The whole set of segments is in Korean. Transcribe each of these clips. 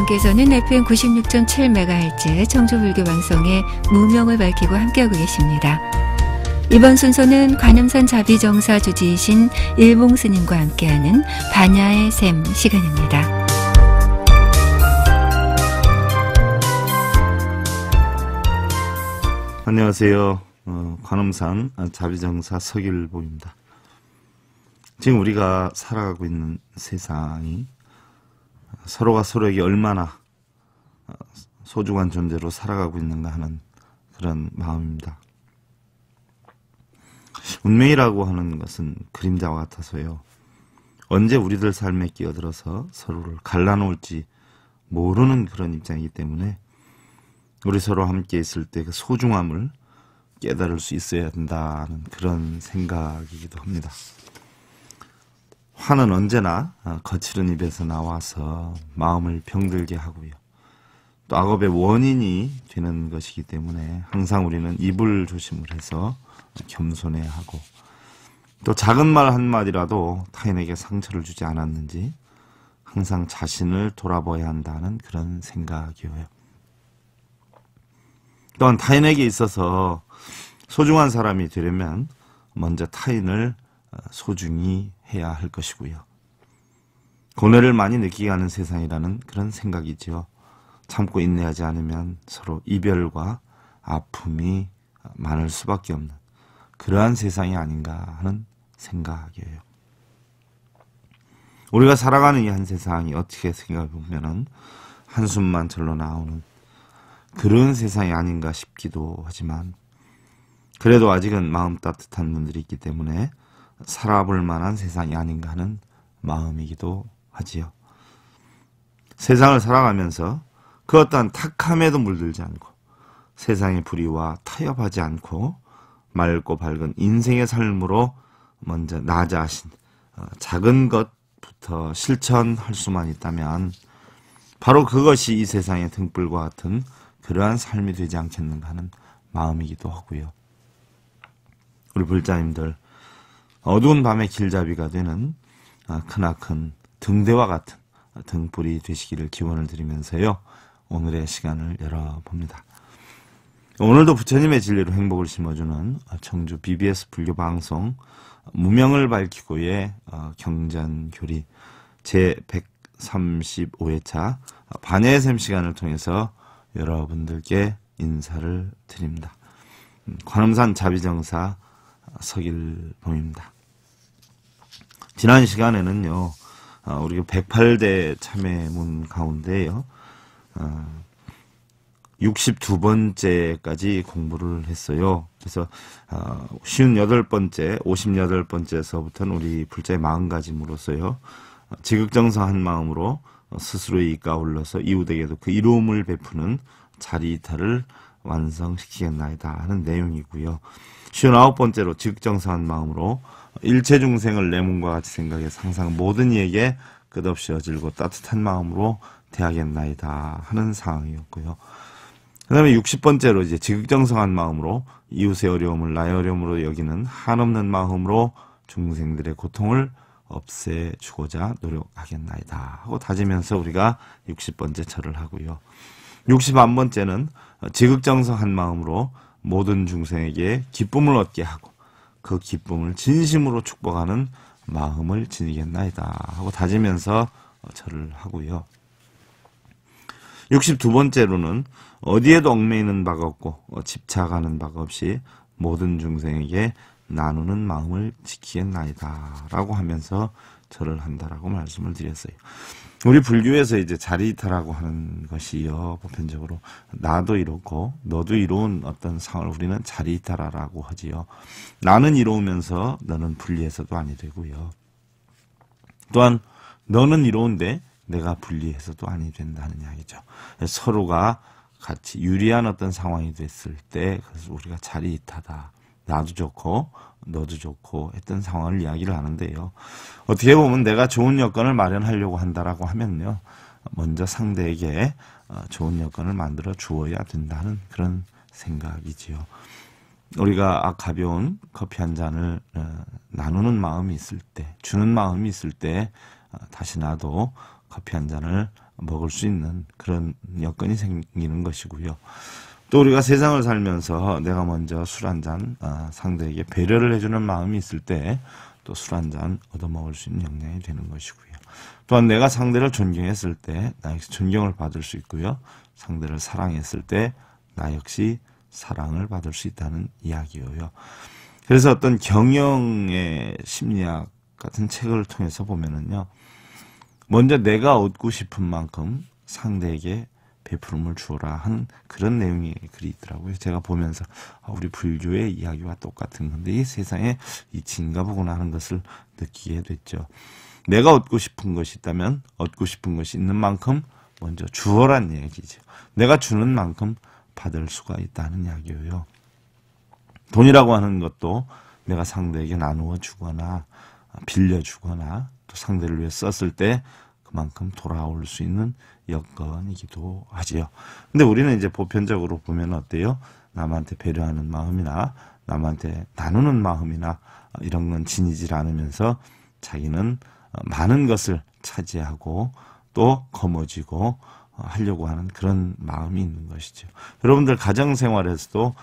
여러분께서는 FM 96.7MHz 청주불교 방송의 무명을 밝히고 함께하고 계십니다. 이번 순서는 관음산 자비정사 주지이신 일봉 스님과 함께하는 반야의 샘 시간입니다. 안녕하세요. 어, 관음산 자비정사 서길보입니다. 지금 우리가 살아가고 있는 세상이 서로가 서로에게 얼마나 어, 소중한 존재로 살아가고 있는가 하는 그런 마음입니다. 운명이라고 하는 것은 그림자와 같아서요. 언제 우리들 삶에 끼어들어서 서로를 갈라놓을지 모르는 그런 입장이기 때문에 우리 서로 함께 있을 때 그 소중함을 깨달을 수 있어야 된다는 그런 생각이기도 합니다. 화는 언제나 어, 거칠은 입에서 나와서 마음을 병들게 하고요. 또 악업의 원인이 되는 것이기 때문에 항상 우리는 입을 조심을 해서 겸손해야 하고 또 작은 말 한마디라도 타인에게 상처를 주지 않았는지 항상 자신을 돌아봐야 한다는 그런 생각이에요. 또한 타인에게 있어서 소중한 사람이 되려면 먼저 타인을 어, 소중히 해야 할 것이고요. 고뇌를 많이 느끼게 하는 세상이라는 그런 생각이지요. 참고 인내하지 않으면 서로 이별과 아픔이 많을 수밖에 없는 그러한 세상이 아닌가 하는 생각이에요. 우리가 살아가는 이 한 세상이 어떻게 생각해보면 한숨만 절로 나오는 그런 세상이 아닌가 싶기도 하지만 그래도 아직은 마음 따뜻한 분들이 있기 때문에 살아볼 만한 세상이 아닌가 하는 마음이기도 하지요. 세상을 살아가면서 그 어떤 탁함에도 물들지 않고 세상의 불의와 타협하지 않고 맑고 밝은 인생의 삶으로 먼저 나 자신 어, 작은 것부터 실천할 수만 있다면 바로 그것이 이 세상의 등불과 같은 그러한 삶이 되지 않겠는가 하는 마음이기도 하고요. 우리 불자님들 어두운 밤의 길잡이가 되는 아, 크나큰 등대와 같은 등불이 되시기를 기원을 드리면서요. 오늘의 시간을 열어봅니다. 오늘도 부처님의 진리로 행복을 심어주는 청주 BBS 불교 방송 무명을 밝히고의 어, 경전교리 제135회차 반야의 샘 시간을 통해서 여러분들께 인사를 드립니다. 음, 관음산 자비정사 서길봄입니다 지난 시간에는요, 아, 우리 108대 참회문 가운데요, 62번째까지 아, 공부를 했어요. 그래서 5 아, 8 번째, 58번째에서부터는 우리 불자의 마음가짐으로서요. 지극정성한 마음으로 스스로의 이가 올라서 이웃에게도 그 이로움을 베푸는 자리 이탈을 완성시키겠나이다 하는 내용이고요. 59번째로 지극정성한 마음으로 일체중생을 내 몸과 같이 생각해상상 모든 이에게 끝없이 어질고 따뜻한 마음으로 대하겠나이다 하는 상황이었고요. 그 다음에 60번째로 이제 지극정성한 마음으로 이웃의 어려움을 나의 어려움으로 여기는 한없는 마음으로 중생들의 고통을 없애주고자 노력하겠나이다 하고 다지면서 우리가 60번째 절을 하고요. 61번째는 지극정성한 마음으로 모든 중생에게 기쁨을 얻게 하고 그 기쁨을 진심으로 축복하는 마음을 지니겠나이다 하고 다지면서 절을 하고요. 62번째로는 어디에도 얽매이는 바가 없고 집착하는 바가 없이 모든 중생에게 나누는 마음을 지키겠나이다 라고 하면서 절을 한다라고 말씀을 드렸어요. 우리 불교에서 이제 자리이타라고 하는 것이요 보편적으로 나도 이렇고 너도 이로운 어떤 상을 우리는 자리이타라라고 하지요. 나는 이로우면서 너는 불리해서도 아니 되고요. 또한 너는 이로운데 내가 불리해서도 아니 된다는 이야기죠. 서로가 같이 유리한 어떤 상황이 됐을 때 그래서 우리가 자리이타다. 나도 좋고 너도 좋고 했던 상황을 이야기를 하는데요. 어떻게 보면 내가 좋은 여건을 마련하려고 한다라고 하면요. 먼저 상대에게 어, 좋은 여건을 만들어 주어야 된다는 그런 생각이지요. 우리가 아, 가벼운 커피 한 잔을 어, 나누는 마음이 있을 때, 주는 마음이 있을 때 어, 다시 나도 커피 한 잔을 먹을 수 있는 그런 여건이 생기는 것이고요. 또 우리가 세상을 살면서 내가 먼저 술 한잔 아, 상대에게 배려를 해주는 마음이 있을 때 또 술 한 잔 얻어먹을 수 있는 역량이 되는 것이고요. 또한 내가 상대를 존경했을 때 나 역시 존경을 받을 수 있고요. 상대를 사랑했을 때 나 역시 사랑을 받을 수 있다는 이야기예요. 그래서 어떤 경영의 심리학 같은 책을 통해서 보면은요. 먼저 내가 얻고 싶은 만큼 상대에게 베풀음을 주어라 한 그런 내용의 글이 있더라고요. 제가 보면서 아, 우리 불교의 이야기와 똑같은 건데 이 세상에 이 진가 보구나 하는 것을 느끼게 됐죠. 내가 얻고 싶은 것이 있다면 얻고 싶은 것이 있는 만큼 먼저 주어란 얘기죠. 내가 주는 만큼 받을 수가 있다는 이야기예요. 돈이라고 하는 것도 내가 상대에게 나누어 주거나 빌려 주거나 또 상대를 위해 썼을 때 그만큼 돌아올 수 있는 여건이기도 하지요. 근데 우리는 이제 보편적으로 보면 어때요? 남한테 배려하는 마음이나 남한테 나누는 마음이나 이런 건 지니질 않으면서 자기는 많은 것을 차지하고 또 거머쥐고 하려고 하는 그런 마음이 있는 것이죠. 여러분들 가정생활에서도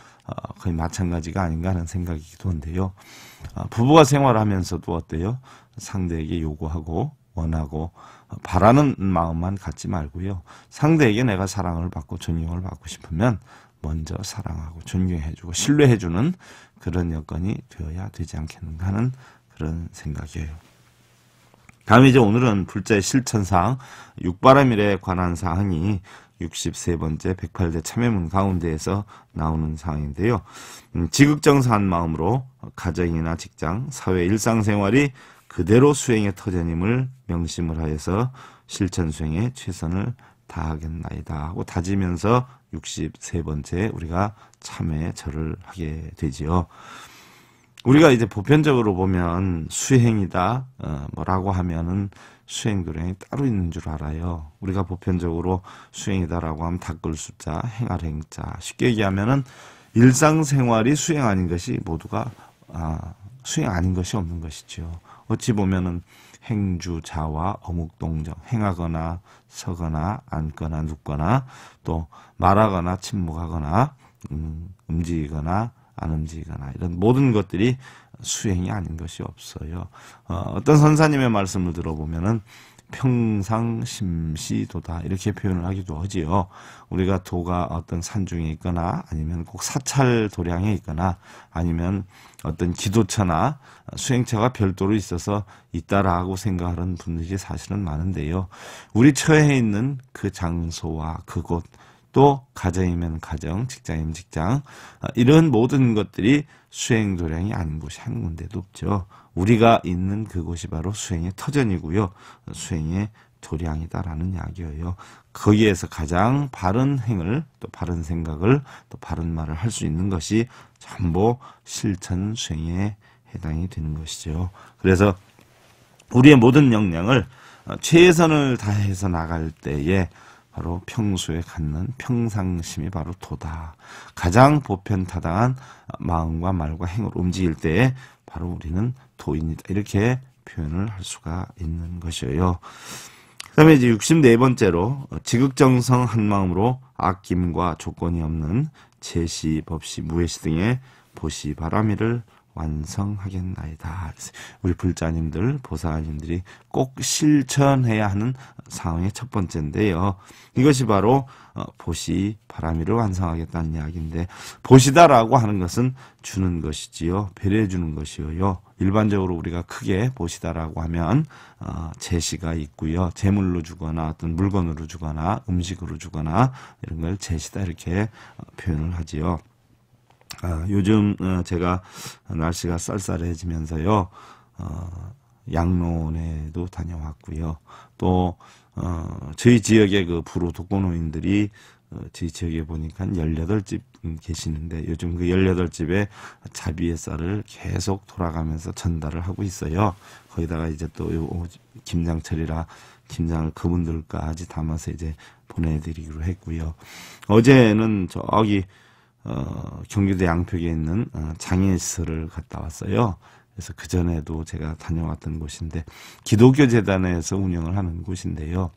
거의 마찬가지가 아닌가 하는 생각이기도 한데요. 부부가 생활하면서도 어때요? 상대에게 요구하고 원하고 바라는 마음만 갖지 말고요. 상대에게 내가 사랑을 받고 존경을 받고 싶으면 먼저 사랑하고 존경해주고 신뢰해주는 그런 여건이 되어야 되지 않겠는가 하는 그런 생각이에요. 다음 이제 오늘은 불자의 실천사항 육바라밀에 관한 사항이 63번째 108대 참여문 가운데에서 나오는 사항인데요. 음, 지극정사한 마음으로 가정이나 직장, 사회 일상생활이 그대로 수행의 터전임을 명심을 하여서 실천 수행에 최선을 다하겠나이다 하고 다지면서 63번째 우리가 참회 절을 하게 되지요. 우리가 이제 보편적으로 보면 수행이다 어, 뭐라고 하면은 수행 도량이 따로 있는 줄 알아요. 우리가 보편적으로 수행이다라고 하면 닦을 숫자, 행할 행자 쉽게 얘기하면은 일상생활이 수행 아닌 것이 모두가 아, 수행 아닌 것이 없는 것이죠. 어찌 보면은 행주 자와 어묵동정 행하거나 서거나 앉거나 눕거나 또 말하거나 침묵하거나 음, 움직이거나 안 움직이거나 이런 모든 것들이 수행이 아닌 것이 없어요. 어, 어떤 선사님의 말씀을 들어보면은 평상심시도다 이렇게 표현을 하기도 하지요. 우리가 도가 어떤 산중에 있거나 아니면 꼭 사찰 도량에 있거나 아니면 어떤 기도차나수행차가 별도로 있어서 있다라고 생각하는 분들이 사실은 많은데요. 우리 처해 있는 그 장소와 그곳 또 가정이면 가정, 직장이면 직장 아, 이런 모든 것들이 수행 도량이 아닌 곳이 한 군데도 없죠. 우리가 있는 그곳이 바로 수행의 터전이고요. 수행의 도량이다라는 이야기예요. 거기에서 가장 바른 행을 또 바른 생각을 또 바른 말을 할 수 있는 것이 전부 실천 수행에 해당이 되는 것이죠. 그래서 우리의 모든 역량을 어, 최선을 다해서 나갈 때에 바로 평소에 갖는 평상심이 바로 도다. 가장 보편타당한 마음과 말과 행을 움직일 때에 바로 우리는 도입니다. 이렇게 표현을 할 수가 있는 것이에요. 그 다음에 이제 64번째로 지극정성 한 마음으로 아낌과 조건이 없는 제시, 법시, 무예시 등의 보시, 바람이를 완성하겠나이다. 우리 불자님들, 보살님들이꼭 실천해야 하는 상황의 첫 번째인데요. 이것이 바로 어, 보시 바람이를 완성하겠다는 이야기인데 보시다라고 하는 것은 주는 것이지요. 배려해 주는 것이요. 일반적으로 우리가 크게 보시다라고 하면 어, 제시가 있고요. 재물로 주거나 어떤 물건으로 주거나 음식으로 주거나 이런 걸 제시다 이렇게 어, 표현을 하지요. 아, 요즘 어, 제가 날씨가 쌀쌀해지면서요. 어, 양론에도 다녀왔고요. 또 어, 저희 지역에그 부로 독거노인들이 어, 저희 지역에 보니까 한 18집 계시는데 요즘 그 18집에 자비의 쌀을 계속 돌아가면서 전달을 하고 있어요. 거기다가 이제 또요 김장철이라 김장을 그분들까지 담아서 이제 보내드리기로 했고요. 어제는 저기 어, 경기도 양평에 있는 어, 장애시설을 갔다 왔어요. 그래서 그 전에도 제가 다녀왔던 곳인데 기독교 재단에서 운영을 하는 곳인데요.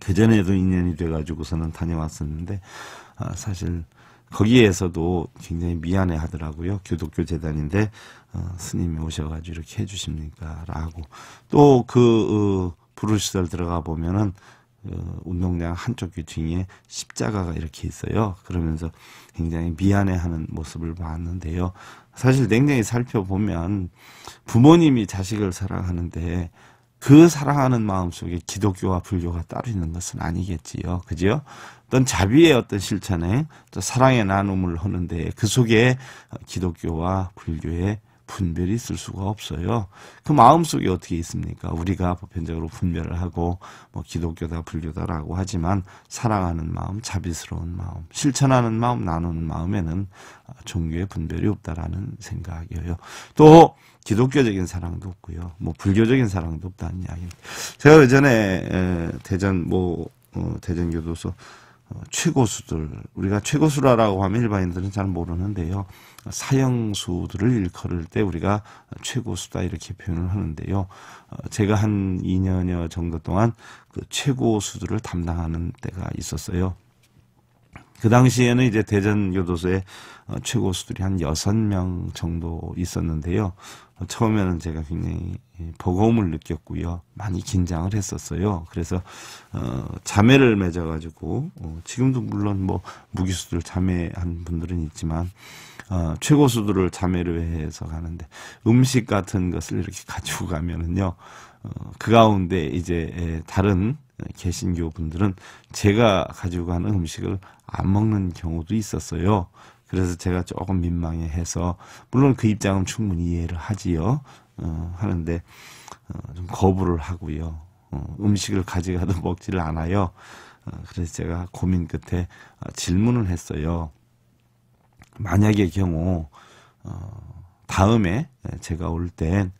그 전에도 인연이 돼가지고서는 다녀왔었는데 어, 사실 거기에서도 굉장히 미안해 하더라고요. 기독교 재단인데 어, 스님이 오셔가지고 이렇게 해주십니까라고 또그 어, 부르시설 들어가 보면은 어, 운동장 한쪽 귀퉁이에 십자가가 이렇게 있어요. 그러면서 굉장히 미안해하는 모습을 봤는데요. 사실 냉정히 살펴보면 부모님이 자식을 사랑하는데 그 사랑하는 마음 속에 기독교와 불교가 따로 있는 것은 아니겠지요. 그죠 어떤 자비의 어떤 실천에 또 사랑의 나눔을 하는데 그 속에 기독교와 불교의 분별이 있을 수가 없어요. 그 마음속에 어떻게 있습니까? 우리가 보편적으로 분별을 하고 뭐 기독교다 불교다라고 하지만 사랑하는 마음, 자비스러운 마음, 실천하는 마음, 나누는 마음에는 종교의 분별이 없다라는 생각이에요. 또 기독교적인 사랑도 없고요. 뭐 불교적인 사랑도 없다는 이야기. 제가 예전에 대전 뭐 어, 대전교도소 어, 최고수들 우리가 최고수라라고 하면 일반인들은 잘 모르는데요. 사형수들을 일컬을 때 우리가 최고수다 이렇게 표현을 하는데요. 어, 제가 한 2년여 정도 동안 그 최고수들을 담당하는 때가 있었어요. 그 당시에는 이제 대전 교도소에 어, 최고 수들이 한 여섯 명 정도 있었는데요. 처음에는 제가 굉장히 예, 버거움을 느꼈고요. 많이 긴장을 했었어요. 그래서 어, 자매를 맺어가지고 어, 지금도 물론 뭐 무기수들 자매한 분들은 있지만 어, 최고수들을 자매로해서 가는데 음식 같은 것을 이렇게 가지고 가면은요 어, 그 가운데 이제 다른 개신교 분들은 제가 가지고 가는 음식을 안 먹는 경우도 있었어요. 그래서 제가 조금 민망해해서 물론 그 입장은 충분히 이해를 하지요. 어, 하는데 어, 좀 거부를 하고요. 어, 음식을 가져가도 먹지를 않아요. 어, 그래서 제가 고민 끝에 어, 질문을 했어요. 만약의 경우 어, 다음에 제가 올 땐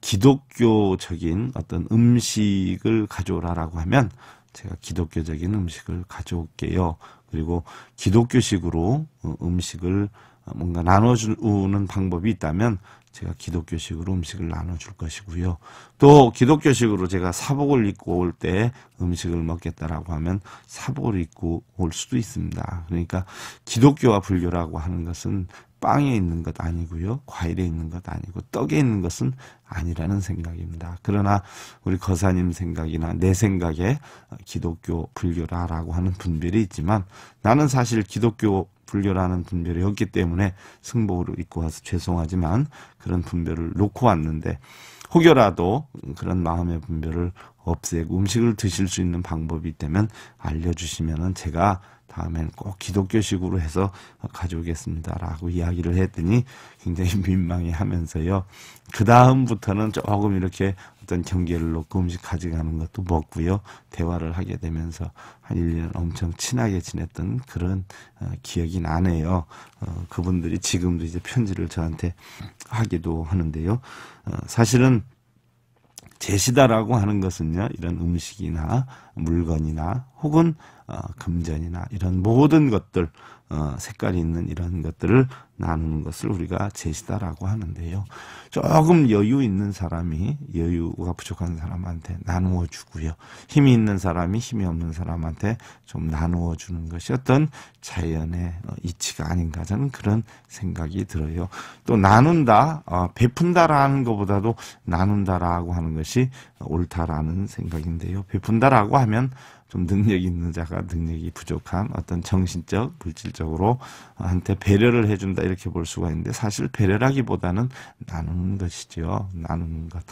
기독교적인 어떤 음식을 가져오라라고 하면 제가 기독교적인 음식을 가져올게요. 그리고 기독교식으로 어, 음식을 아, 뭔가 나눠주는 방법이 있다면 제가 기독교식으로 음식을 나눠줄 것이고요. 또 기독교식으로 제가 사복을 입고 올 때 음식을 먹겠다라고 하면 사복을 입고 올 수도 있습니다. 그러니까 기독교와 불교라고 하는 것은 빵에 있는 것 아니고요. 과일에 있는 것 아니고 떡에 있는 것은 아니라는 생각입니다. 그러나 우리 거사님 생각이나 내 생각에 기독교, 불교라라고 하는 분별이 있지만 나는 사실 기독교 불교라는 분별이 없기 때문에 승복으로 입고 와서 죄송하지만 그런 분별을 놓고 왔는데 혹여라도 그런 마음의 분별을 없애고 음식을 드실 수 있는 방법이 있다면 알려주시면은 제가 다음엔 꼭 기독교식으로 해서 가져오겠습니다라고 이야기를 했더니 굉장히 민망해 하면서요. 그 다음부터는 조금 이렇게 어떤 경계를 놓고 음식 가져가는 것도 먹고요. 대화를 하게 되면서 한 1년 엄청 친하게 지냈던 그런 어, 기억이 나네요. 어, 그분들이 지금도 이제 편지를 저한테 하기도 하는데요. 어, 사실은 제시다라고 하는 것은요, 이런 음식이나 물건이나 혹은 어, 금전이나 이런 모든 것들, 어, 색깔이 있는 이런 것들을 나누는 것을 우리가 제시다라고 하는데요. 조금 여유 있는 사람이 여유가 부족한 사람한테 나누어 주고요. 힘이 있는 사람이 힘이 없는 사람한테 좀 나누어 주는 것이 어떤 자연의 이치가 아닌가 저는 그런 생각이 들어요. 또 나눈다, 어, 베푼다라는 것보다도 나눈다라고 하는 것이 옳다라는 생각인데요. 베푼다라고 하면 좀 능력 있는 자가 능력이 부족한 어떤 정신적, 물질적으로 한테 배려를 해준다. 이렇게 볼 수가 있는데 사실 배려라기보다는 나누는 것이지요. 나누는 것.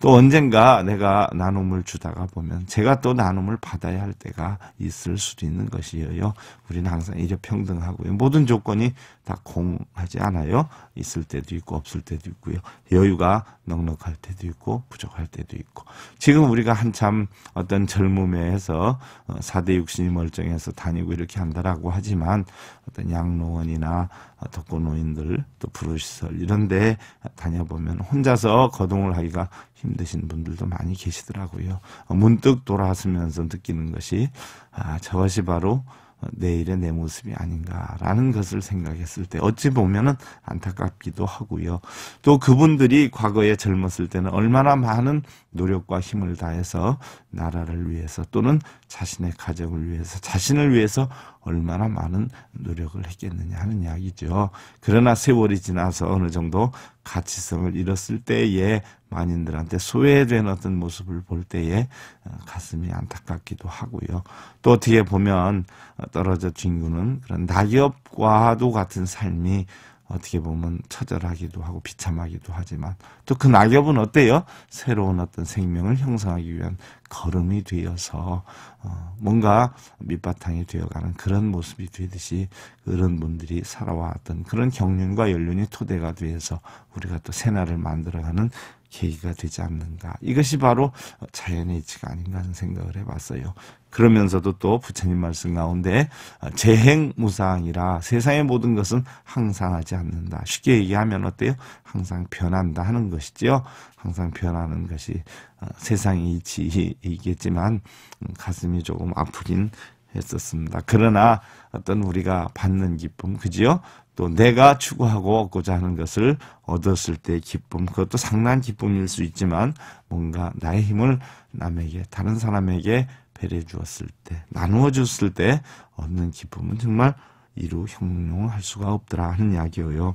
또 언젠가 내가 나눔을 주다가 보면 제가 또 나눔을 받아야 할 때가 있을 수도 있는 것이에요. 우리는 항상 이제 평등하고요. 모든 조건이 다 공하지 않아요. 있을 때도 있고 없을 때도 있고요. 여유가 넉넉할 때도 있고 부족할 때도 있고. 지금 우리가 한참 어떤 젊음에서 4대 어, 육신이 멀쩡해서 다니고 이렇게 한다라고 하지만 어떤 양로원이나 독거노인들 또 불우시설 이런 데 다녀보면 혼자서 거동을 하기가 힘드신 분들도 많이 계시더라고요. 어, 문득 돌아서면서 느끼는 것이 아, 저것이 바로 내일의 내 모습이 아닌가라는 것을 생각했을 때 어찌 보면은 안타깝기도 하고요. 또 그분들이 과거에 젊었을 때는 얼마나 많은 노력과 힘을 다해서 나라를 위해서 또는 자신의 가정을 위해서 자신을 위해서 얼마나 많은 노력을 했겠느냐 하는 이야기죠. 그러나 세월이 지나서 어느 정도 가치성을 잃었을 때에 만인들한테 소외된 어떤 모습을 볼 때에 어, 가슴이 안타깝기도 하고요. 또 어떻게 보면 어, 떨어져 친구는 그런 낙엽과도 같은 삶이 어떻게 보면 처절하기도 하고 비참하기도 하지만 또 그 낙엽은 어때요? 새로운 어떤 생명을 형성하기 위한 걸음이 되어서 어 뭔가 밑바탕이 되어가는 그런 모습이 되듯이 어른분들이 살아왔던 그런 경륜과 연륜이 토대가 되어서 우리가 또 새날을 만들어가는 계기가 되지 않는가. 이것이 바로 자연의 이치가 아닌가 하는 생각을 해봤어요. 그러면서도 또 부처님 말씀 가운데 재행무상이라 세상의 모든 것은 항상 하지 않는다. 쉽게 얘기하면 어때요? 항상 변한다 하는 것이지요. 항상 변하는 것이 어, 세상의 이치이겠지만 음, 가슴이 조금 아프긴 했었습니다. 그러나 어떤 우리가 받는 기쁨, 그지요? 또 내가 추구하고 얻고자 하는 것을 얻었을 때 기쁨, 그것도 상당한 기쁨일 수 있지만 뭔가 나의 힘을 남에게, 다른 사람에게 배려 주었을 때, 나누어 줬을 때 얻는 기쁨은 정말 이루 형용할 수가 없더라 하는 이야기예요.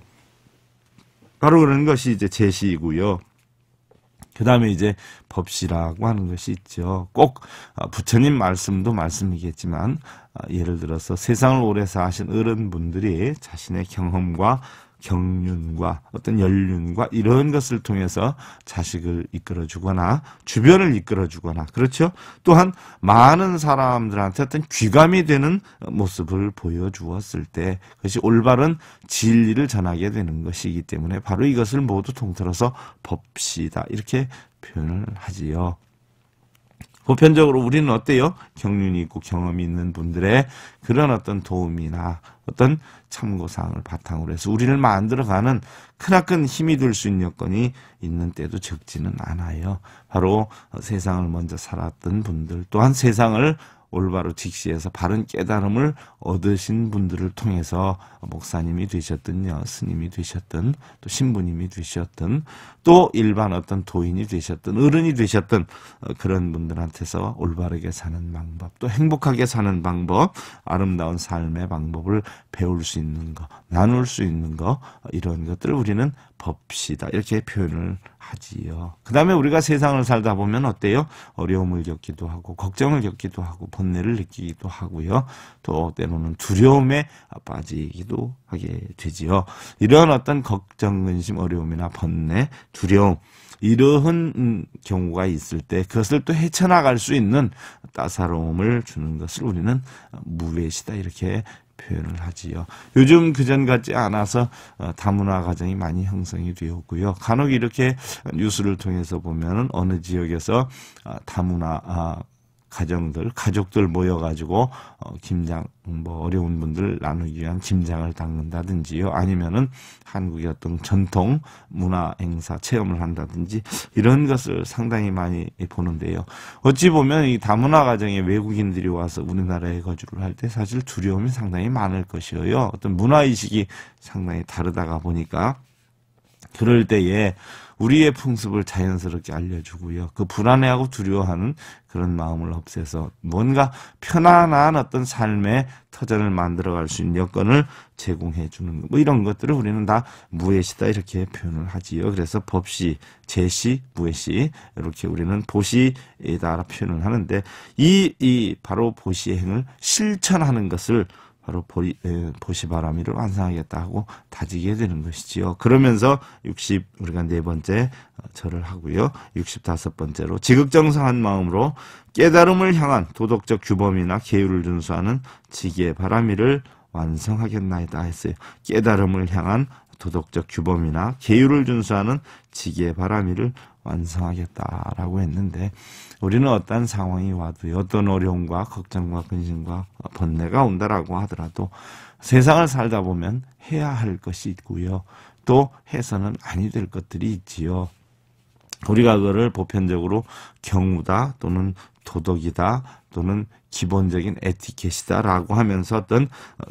바로 그런 것이 이제 제시이고요. 그 다음에 이제 법시라고 하는 것이 있죠. 꼭 아, 부처님 말씀도 말씀이겠지만 아, 예를 들어서 세상을 오래 사신 어른분들이 자신의 경험과 경륜과 어떤 연륜과 이런 것을 통해서 자식을 이끌어 주거나 주변을 이끌어 주거나 그렇죠. 또한 많은 사람들한테 어떤 귀감이 되는 모습을 보여 주었을 때 그것이 올바른 진리를 전하게 되는 것이기 때문에 바로 이것을 모두 통틀어서 법시다 이렇게 표현을 하지요. 보편적으로 우리는 어때요? 경륜이 있고 경험이 있는 분들의 그런 어떤 도움이나 어떤 참고사항을 바탕으로 해서 우리를 만들어가는 크나큰 힘이 될 수 있는 여건이 있는 때도 적지는 않아요. 바로 세상을 먼저 살았던 분들 또한 세상을 올바로 직시해서 바른 깨달음을 얻으신 분들을 통해서 목사님이 되셨든요, 스님이 되셨든, 또 신부님이 되셨든, 또 일반 어떤 도인이 되셨든, 어른이 되셨든, 어, 그런 분들한테서 올바르게 사는 방법, 또 행복하게 사는 방법, 아름다운 삶의 방법을 배울 수 있는 거, 나눌 수 있는 거, 이런 것들을 우리는 법시다. 이렇게 표현을 하지요. 그 다음에 우리가 세상을 살다 보면 어때요? 어려움을 겪기도 하고, 걱정을 겪기도 하고, 번뇌를 느끼기도 하고요. 또 때로는 두려움에 빠지기도 하게 되지요. 이런 어떤 걱정, 근심, 어려움이나 번뇌, 두려움, 이러한 음, 경우가 있을 때 그것을 또 헤쳐나갈 수 있는 따사로움을 주는 것을 우리는 무외시다 이렇게 표현을 하지요. 요즘 그전 같지 않아서 어, 다문화 가정이 많이 형성이 되었고요. 간혹 이렇게 뉴스를 통해서 보면 어느 지역에서 아, 다문화 아, 가정들, 가족들 모여가지고 어, 김장 뭐 어려운 분들 나누기 위한 김장을 담는다든지요 아니면은 한국의 어떤 전통 문화 행사 체험을 한다든지 이런 것을 상당히 많이 보는데요. 어찌 보면 이 다문화 가정에 외국인들이 와서 우리나라에 거주를 할 때 사실 두려움이 상당히 많을 것이에요. 어떤 문화 의식이 상당히 다르다가 보니까 그럴 때에 우리의 풍습을 자연스럽게 알려주고요. 그 불안해하고 두려워하는 그런 마음을 없애서 뭔가 편안한 어떤 삶의 터전을 만들어갈 수 있는 여건을 제공해 주는 뭐 이런 것들을 우리는 다 무예시다 이렇게 표현을 하지요. 그래서 법시, 제시, 무예시 이렇게 우리는 보시에다 표현을 하는데 이, 이 바로 보시의 행을 실천하는 것을 바로 보리, 에, 보시바라미를 완성하겠다 하고 다지게 되는 것이지요. 그러면서 60 우리가 네 번째 어, 절을 하고요. 65번째로 지극정성한 마음으로 깨달음을 향한 도덕적 규범이나 계율을 준수하는 지게 바라미를 완성하겠나이다 했어요. 깨달음을 향한 도덕적 규범이나 계율을 준수하는 직의 바람이를 완성하겠다라고 했는데 우리는 어떠한 상황이 와도 어떤 어려움과 걱정과 근심과 번뇌가 온다라고 하더라도 세상을 살다 보면 해야 할 것이 있고요. 또 해서는 아니 될 것들이 있지요. 우리가 그거를 보편적으로 경우다 또는 도덕이다 또는 기본적인 에티켓이다라고 하면서 어떤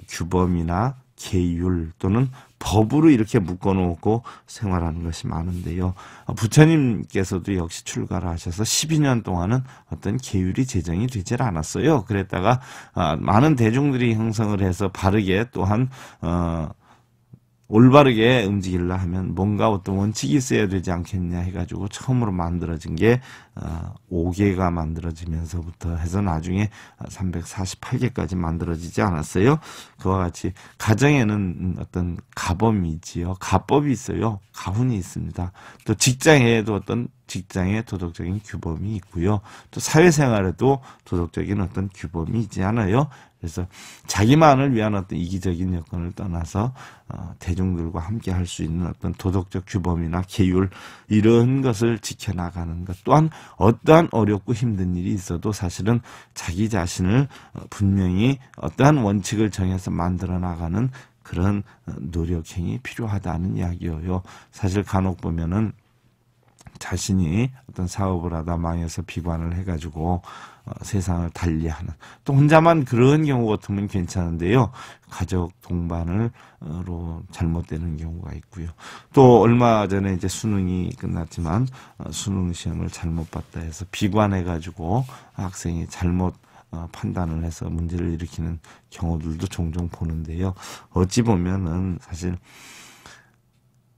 규범이나 계율 또는 법으로 이렇게 묶어놓고 생활하는 것이 많은데요. 부처님께서도 역시 출가를 하셔서 12년 동안은 어떤 계율이 제정이 되질 않았어요. 그랬다가 아, 많은 대중들이 형성을 해서 바르게 또한 어, 올바르게 움직일라 하면 뭔가 어떤 원칙이 있어야 되지 않겠냐 해가지고 처음으로 만들어진 게 5개가 아, 만들어지면서부터 해서 나중에 348개까지 만들어지지 않았어요. 그와 같이 가정에는 어떤 가범이 있지요. 가법이 있어요. 가훈이 있습니다. 또 직장에도 어떤 직장의 도덕적인 규범이 있고요. 또 사회생활에도 도덕적인 어떤 규범이 있지 않아요. 그래서 자기만을 위한 어떤 이기적인 여건을 떠나서 어, 대중들과 함께 할 수 있는 어떤 도덕적 규범이나 계율 이런 것을 지켜나가는 것 또한 어떠한 어렵고 힘든 일이 있어도 사실은 자기 자신을 분명히 어떠한 원칙을 정해서 만들어 나가는 그런 노력행이 필요하다는 이야기예요. 사실 간혹 보면은 자신이 어떤 사업을 하다 망해서 비관을 해가지고 어, 세상을 달리하는 또 혼자만 그런 경우 같으면 괜찮은데요 가족 동반을로 잘못되는 경우가 있고요 또 얼마 전에 이제 수능이 끝났지만 어, 수능 시험을 잘못 봤다 해서 비관해 가지고 학생이 잘못 어, 판단을 해서 문제를 일으키는 경우들도 종종 보는데요 어찌 보면은 사실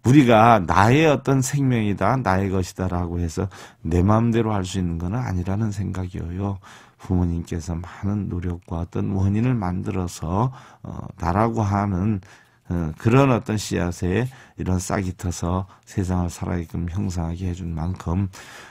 우리가 나의 어떤 생명이다, 나의 것이다라고 해서 내 마음대로 할 수 있는 것은 아니라는 생각이어요. 부모님께서 많은 노력과 어떤 원인을 만들어서 어, 나라고 하는 어, 그런 어떤 씨앗에 이런 싹이 터서 세상을 살아있끔 형성하게 해준 만큼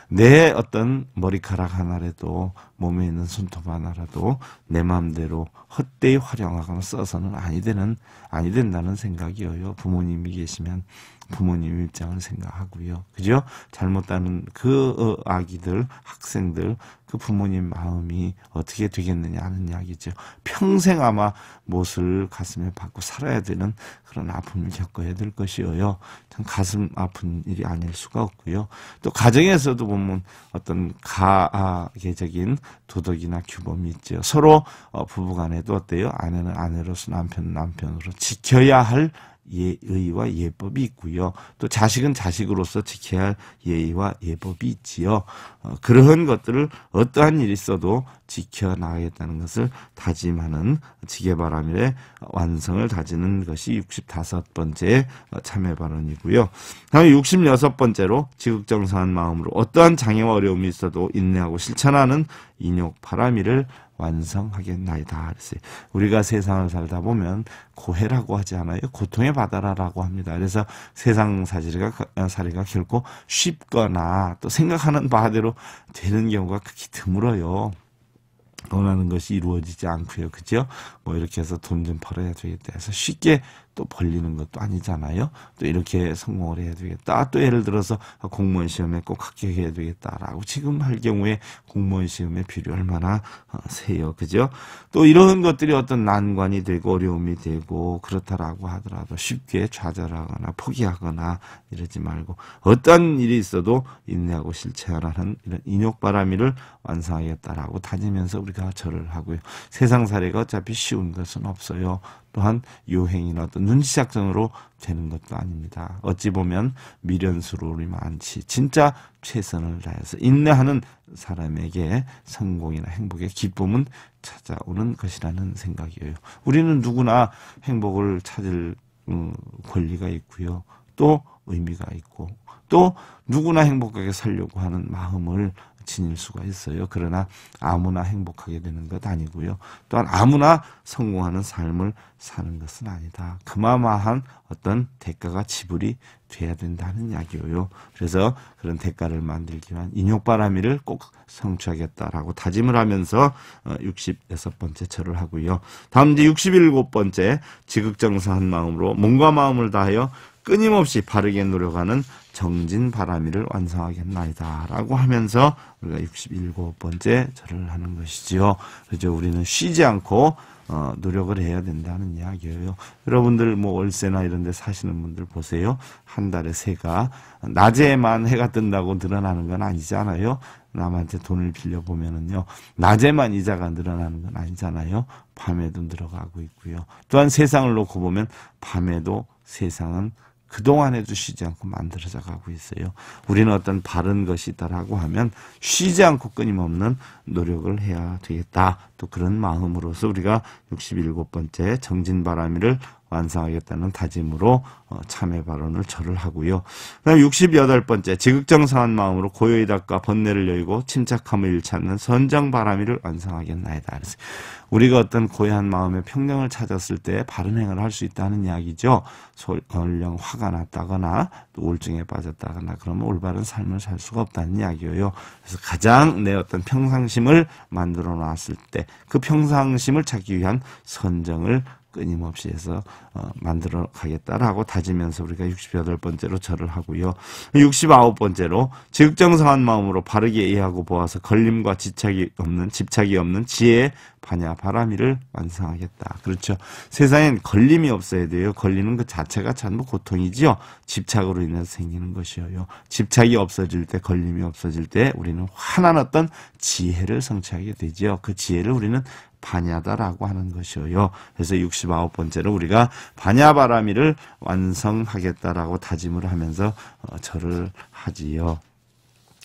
내 어떤 머리카락 하나라도 몸에 있는 손톱 하나라도 내 마음대로 헛되이 활용하거나 써서는 아니 되는 아니 된다는 생각이어요 부모님이 계시면 부모님 입장을 생각하고요. 그죠? 잘못하는 그 어, 아기들, 학생들, 그 부모님 마음이 어떻게 되겠느냐 하는 이야기죠. 평생 아마 못을 가슴에 받고 살아야 되는 그런 아픔을 겪어야 될 것이어요. 참 가슴 아픈 일이 아닐 수가 없고요. 또 가정에서도 보면 어떤 가계적인 도덕이나 규범이 있죠. 서로 어, 부부간에도 어때요? 아내는 아내로서 남편은 남편으로 지켜야 할 예의와 예법이 있고요. 또 자식은 자식으로서 지켜야 할 예의와 예법이 있지요. 어, 그러한 것들을 어떠한 일이 있어도 지켜나가겠다는 것을 다짐하는 지게바람일의 완성을 다지는 것이 65번째 어, 참회발언이고요. 다음 66번째로 지극정사한 마음으로 어떠한 장애와 어려움이 있어도 인내하고 실천하는 인욕바람이를 완성하겠나이다. 그래서 우리가 세상을 살다 보면 고해라고 하지 않아요. 고통의 바다라라고 합니다. 그래서 세상 사실가 사례가 결코 쉽거나 또 생각하는 바대로 되는 경우가 극히 드물어요. 원하는 것이 이루어지지 않고요. 그죠? 뭐 이렇게 해서 돈 좀 벌어야 되겠다 해서 쉽게 또 벌리는 것도 아니잖아요. 또 이렇게 성공을 해야 되겠다. 아, 또 예를 들어서 공무원 시험에 꼭 합격해야 되겠다라고 지금 할 경우에 공무원 시험에 비료 얼마나 어, 세요. 그죠? 또 이런 것들이 어떤 난관이 되고 어려움이 되고 그렇다라고 하더라도 쉽게 좌절하거나 포기하거나 이러지 말고 어떤 일이 있어도 인내하고 실체하라는 이런 인욕바람이를 완성하겠다라고 다니면서 우리가 절을 하고요. 세상 사례가 어차피 쉬운 것은 없어요. 또한 유행이나 어떤 눈치 작전으로 되는 것도 아닙니다. 어찌 보면 미련스러움이 많지 진짜 최선을 다해서 인내하는 사람에게 성공이나 행복의 기쁨은 찾아오는 것이라는 생각이에요. 우리는 누구나 행복을 찾을 어, 권리가 있고요. 또 의미가 있고 또 누구나 행복하게 살려고 하는 마음을 지닐 수가 있어요. 그러나 아무나 행복하게 되는 것 아니고요. 또한 아무나 성공하는 삶을 사는 것은 아니다. 그마마한 어떤 대가가 지불이 돼야 된다는 이야기예요. 그래서 그런 대가를 만들기 위한 인욕바람이를 꼭 성취하겠다라고 다짐을 하면서 66번째 어, 절을 하고요. 다음 이제 67번째 지극정사한 마음으로 몸과 마음을 다하여 끊임없이 바르게 노력하는 정진 바람이를 완성하겠나이다. 라고 하면서 우리가 67번째 절을 하는 것이지요. 그래서 우리는 쉬지 않고 어, 노력을 해야 된다는 이야기예요. 여러분들 뭐 월세나 이런 데 사시는 분들 보세요. 한 달에 새가 낮에만 해가 뜬다고 늘어나는 건 아니잖아요. 남한테 돈을 빌려보면은 낮에만 이자가 늘어나는 건 아니잖아요. 밤에도 늘어가고 있고요. 또한 세상을 놓고 보면 밤에도 세상은 그동안에도 쉬지 않고 만들어져 가고 있어요. 우리는 어떤 바른 것이 있다라고 하면 쉬지 않고 끊임없는 노력을 해야 되겠다. 또 그런 마음으로서 우리가 67번째 정진바람이를 완성하겠다는 다짐으로 어, 참회 발언을 절을 하고요. 그다음 68번째 지극정성한 마음으로 고요히 닦아 번뇌를 여의고 침착함을 잃지 않는 선정 바람이를 완성하겠나이다. 우리가 어떤 고요한 마음의 평정을 찾았을 때 바른 행을 할 수 있다는 이야기죠. 설령 화가 났다거나 또 우울증에 빠졌다거나 그러면 올바른 삶을 살 수가 없다는 이야기예요. 그래서 가장 내 어떤 평상심을 만들어 놨을 때 그 평상심을 찾기 위한 선정을 끊임없이 해서 어, 만들어 가겠다라고 다지면서 우리가 68번째로 절을 하고요. 69번째로 지정성한 마음으로 바르게 이해하고 보아서 걸림과 집착이 없는 집착이 없는 지혜의 반야 바람이를 완성하겠다. 그렇죠. 세상엔 걸림이 없어야 돼요. 걸리는 그 자체가 전부 고통이지요. 집착으로 인해서 생기는 것이어요 집착이 없어질 때 걸림이 없어질 때 우리는 환한 어떤 지혜를 성취하게 되지요. 그 지혜를 우리는 바냐다라고 하는 것이어요. 그래서 69번째로 우리가 바냐바라미를 완성하겠다라고 다짐을 하면서 어, 절을 하지요.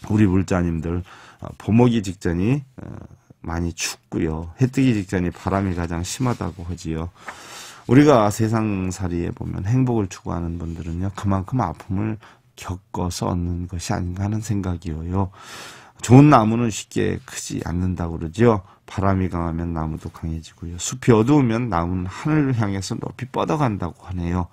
우리 물자님들 어, 보오기 직전이 어, 많이 춥고요. 해 뜨기 직전이 바람이 가장 심하다고 하지요. 우리가 세상살이에 보면 행복을 추구하는 분들은요. 그만큼 아픔을 겪어서 얻는 것이 아닌가 하는 생각이에요 좋은 나무는 쉽게 크지 않는다고 그러지요. 바람이 강하면 나무도 강해지고요. 숲이 어두우면 나무는 하늘을 향해서 높이 뻗어간다고 하네요.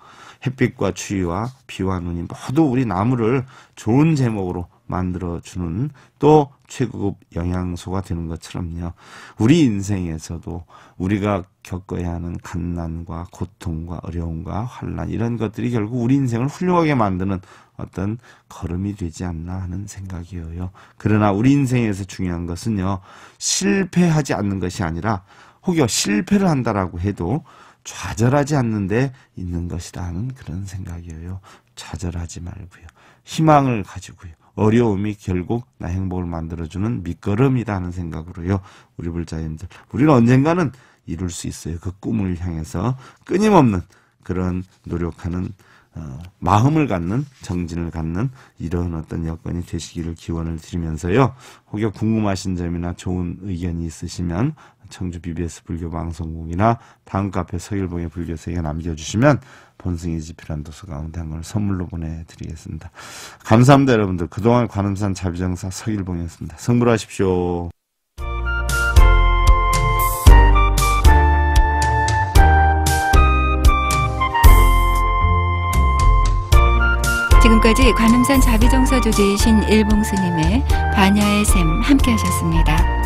햇빛과 추위와 비와 눈이 모두 우리 나무를 좋은 제목으로 만들어주는 또 최고급 영양소가 되는 것처럼요. 우리 인생에서도 우리가 겪어야 하는 갓난과 고통과 어려움과 환란 이런 것들이 결국 우리 인생을 훌륭하게 만드는 어떤 걸음이 되지 않나 하는 생각이에요. 그러나 우리 인생에서 중요한 것은요. 실패하지 않는 것이 아니라 혹여 실패를 한다라고 해도 좌절하지 않는데 있는 것이라는 그런 생각이에요. 좌절하지 말고요. 희망을 가지고요. 어려움이 결국 나 행복을 만들어주는 밑거름이다 하는 생각으로요. 우리 불자님들. 우리는 언젠가는 이룰 수 있어요. 그 꿈을 향해서 끊임없는 그런 노력하는 어, 마음을 갖는 정진을 갖는 이런 어떤 여건이 되시기를 기원을 드리면서요. 혹여 궁금하신 점이나 좋은 의견이 있으시면 청주 BBS 불교 방송국이나 다음 카페 서일봉의 불교세계 남겨주시면 본승이 집필한 도서 가운데 한 권을 선물로 보내드리겠습니다. 감사합니다 여러분들. 그동안 관음산 자비정사 서일봉이었습니다. 성불하십시오. 지금까지 관음산 자비정사 조지이신 일봉스님의 반야의 샘 함께 하셨습니다.